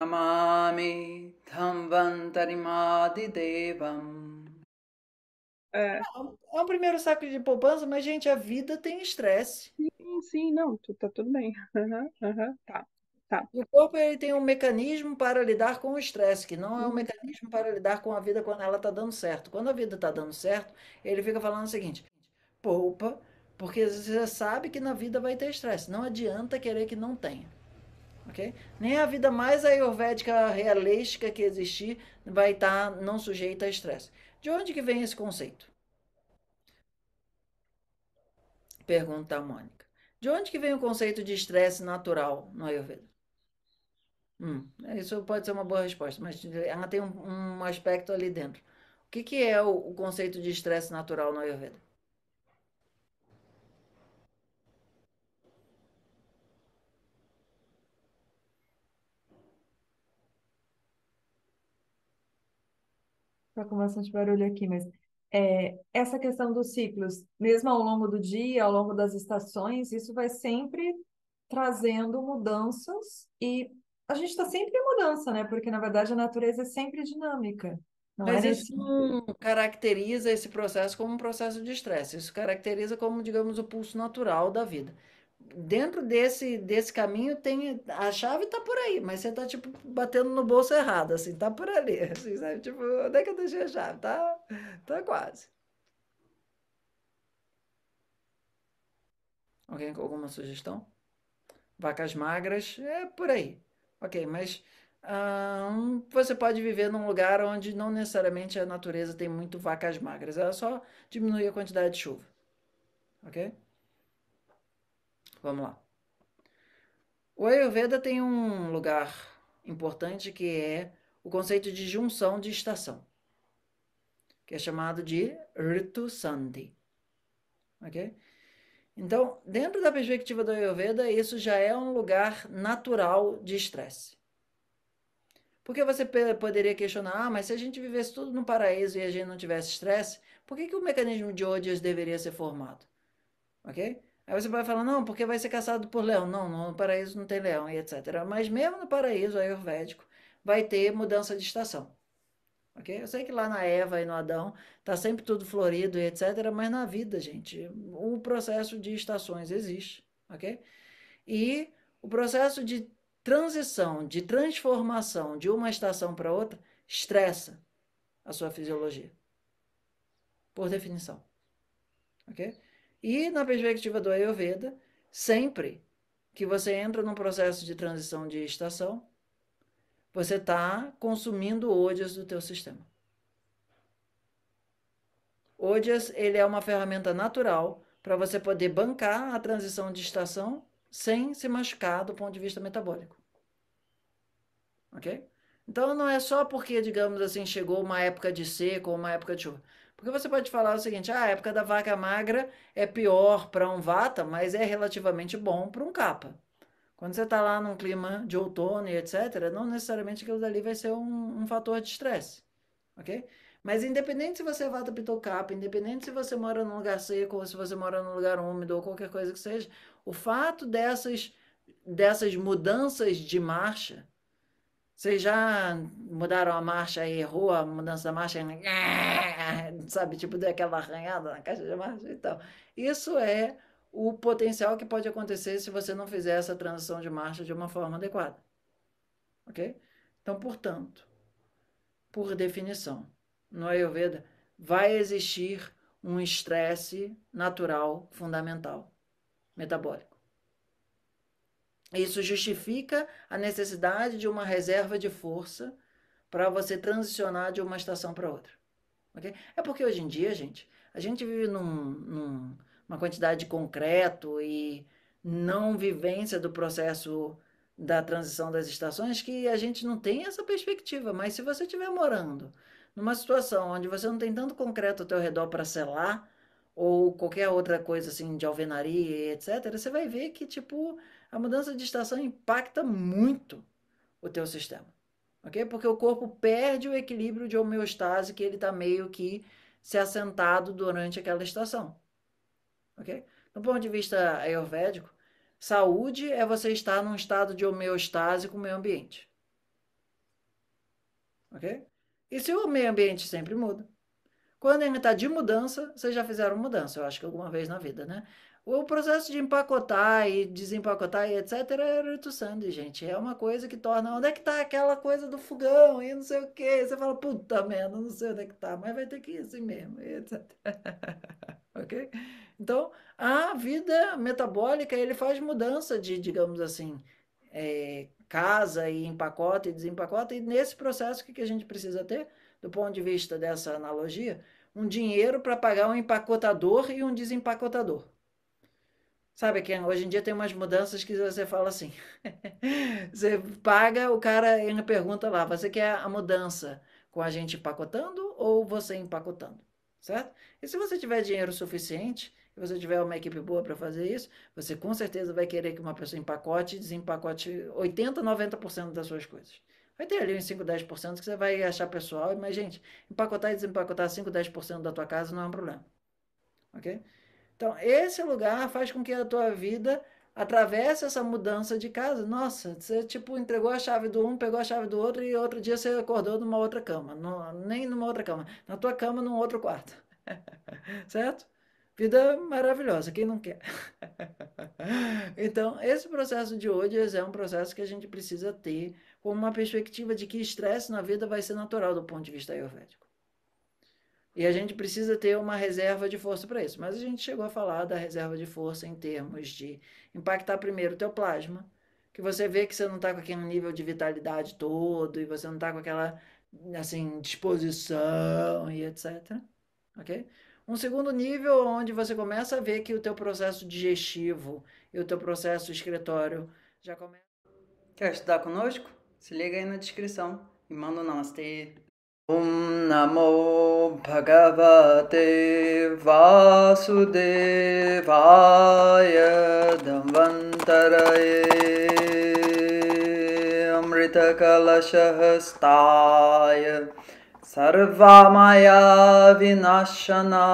Namami Dhamvantarimadhidevam. É. é um primeiro saco de poupança, mas, gente, a vida tem estresse. Sim, sim, não, tá tudo bem. Uhum, uhum, tá. Tá. O corpo ele tem um mecanismo para lidar com o estresse, que não é um mecanismo para lidar com a vida quando ela está dando certo. Quando a vida está dando certo, ele fica falando o seguinte: poupa, porque você sabe que na vida vai ter estresse. Não adianta querer que não tenha ok? Nem a vida mais ayurvédica realística que existir vai estar tá não sujeita a estresse. De onde que vem esse conceito? Pergunta a Mônica. De onde que vem o conceito de estresse natural no Ayurveda? Hum, isso pode ser uma boa resposta, mas ela tem um, um aspecto ali dentro. O que, que é o, o conceito de estresse natural no Ayurveda? Está com bastante barulho aqui, mas é, essa questão dos ciclos, mesmo ao longo do dia, ao longo das estações, isso vai sempre trazendo mudanças e a gente está sempre em mudança, né? Porque na verdade a natureza é sempre dinâmica. Não é Mas é isso não caracteriza esse processo como um processo de estresse. Isso caracteriza como, digamos, o pulso natural da vida dentro desse, desse caminho tem a chave está por aí, mas você está tipo batendo no bolso errado, assim, tá por ali, assim, sabe? Tipo, onde é que eu deixei a chave? Tá, tá quase. Alguém com alguma sugestão? Vacas magras é por aí. OK, mas hum, você pode viver num lugar onde não necessariamente a natureza tem muito vacas magras, ela só diminui a quantidade de chuva. OK? Vamos lá. O Ayurveda tem um lugar importante que é o conceito de junção de estação, que é chamado de Ritu Sandhi. Ok? Então, dentro da perspectiva do Ayurveda, isso já é um lugar natural de estresse. Porque você poderia questionar, ah, mas se a gente vivesse tudo no paraíso e a gente não tivesse estresse, por que, que o mecanismo de ódios deveria ser formado? Ok? Aí você vai falar, não, porque vai ser caçado por leão. Não, no paraíso não tem leão e etc. Mas mesmo no paraíso ayurvédico, vai ter mudança de estação. ok? Eu sei que lá na Eva e no Adão tá sempre tudo florido e etc, mas na vida, gente, o processo de estações existe, ok? E o processo de transição, de transformação de uma estação para outra estressa a sua fisiologia, por definição, ok? E na perspectiva do Ayurveda, sempre que você entra num processo de transição de estação, você está consumindo ojas do teu sistema. Ojas, ele é uma ferramenta natural para você poder bancar a transição de estação sem se machucar do ponto de vista metabólico. Ok? Então não é só porque, digamos assim, chegou uma época de seco ou uma época de chuva. Porque você pode falar o seguinte: ah, a época da vaca magra é pior para um vata, mas é relativamente bom para um capa. Quando você está lá num clima de outono e etc., não necessariamente aquilo dali vai ser um, um fator de estresse. Ok? Mas independente se você é vata pitocapa, independente se você mora num lugar seco ou se você mora num lugar úmido ou qualquer coisa que seja, o fato dessas, dessas mudanças de marcha, vocês já mudaram a marcha e errou a mudança da marcha? sabe, tipo, deu aquela arranhada na caixa de marcha e então. tal. Isso é o potencial que pode acontecer se você não fizer essa transição de marcha de uma forma adequada. Ok? Então, portanto, por definição, no Ayurveda vai existir um estresse natural fundamental, metabólico. Isso justifica a necessidade de uma reserva de força para você transicionar de uma estação para outra. É porque hoje em dia, gente, a gente vive num, num uma quantidade de concreto e não vivência do processo da transição das estações que a gente não tem essa perspectiva. Mas se você estiver morando numa situação onde você não tem tanto concreto ao teu redor para selar ou qualquer outra coisa assim de alvenaria, etc., você vai ver que tipo a mudança de estação impacta muito o teu sistema ok? Porque o corpo perde o equilíbrio de homeostase que ele está meio que se assentado durante aquela estação, ok? Do ponto de vista ayurvédico, saúde é você estar num estado de homeostase com o meio ambiente, ok? E se o meio ambiente sempre muda? Quando ele está de mudança, vocês já fizeram mudança, eu acho que alguma vez na vida, né? O processo de empacotar e desempacotar e etc. é Rito gente. É uma coisa que torna. Onde é que tá aquela coisa do fogão e não sei o quê? Você fala, puta merda, não sei onde é que tá, mas vai ter que ir assim mesmo, etc. ok? Então, a vida metabólica, ele faz mudança de, digamos assim, é, casa e empacota e desempacota. E nesse processo, o que, que a gente precisa ter? do ponto de vista dessa analogia, um dinheiro para pagar um empacotador e um desempacotador. Sabe que hoje em dia tem umas mudanças que você fala assim. você paga, o cara ele pergunta lá, você quer a mudança com a gente empacotando ou você empacotando? Certo? E se você tiver dinheiro suficiente, se você tiver uma equipe boa para fazer isso, você com certeza vai querer que uma pessoa empacote e desempacote 80, 90% das suas coisas. Vai ter ali uns 5, 10% que você vai achar pessoal, mas, gente, empacotar e desempacotar 5, 10% da tua casa não é um problema. Ok? Então, esse lugar faz com que a tua vida atravesse essa mudança de casa. Nossa, você, tipo, entregou a chave do um, pegou a chave do outro e outro dia você acordou numa outra cama. No, nem numa outra cama. Na tua cama, num outro quarto. certo? Vida maravilhosa, quem não quer? então, esse processo de hoje é um processo que a gente precisa ter com uma perspectiva de que estresse na vida vai ser natural do ponto de vista ayurvédico. E a gente precisa ter uma reserva de força para isso. Mas a gente chegou a falar da reserva de força em termos de impactar primeiro o teu plasma, que você vê que você não está com aquele nível de vitalidade todo, e você não está com aquela assim, disposição e etc. Ok? Um segundo nível onde você começa a ver que o teu processo digestivo e o teu processo excretório já começa. Quer estudar conosco? Se liga aí na descrição e manda um namastê. Om Namo Bhagavate Vasudevaya Dhamvantaraye Amrita सर्वमाया विनाशनाय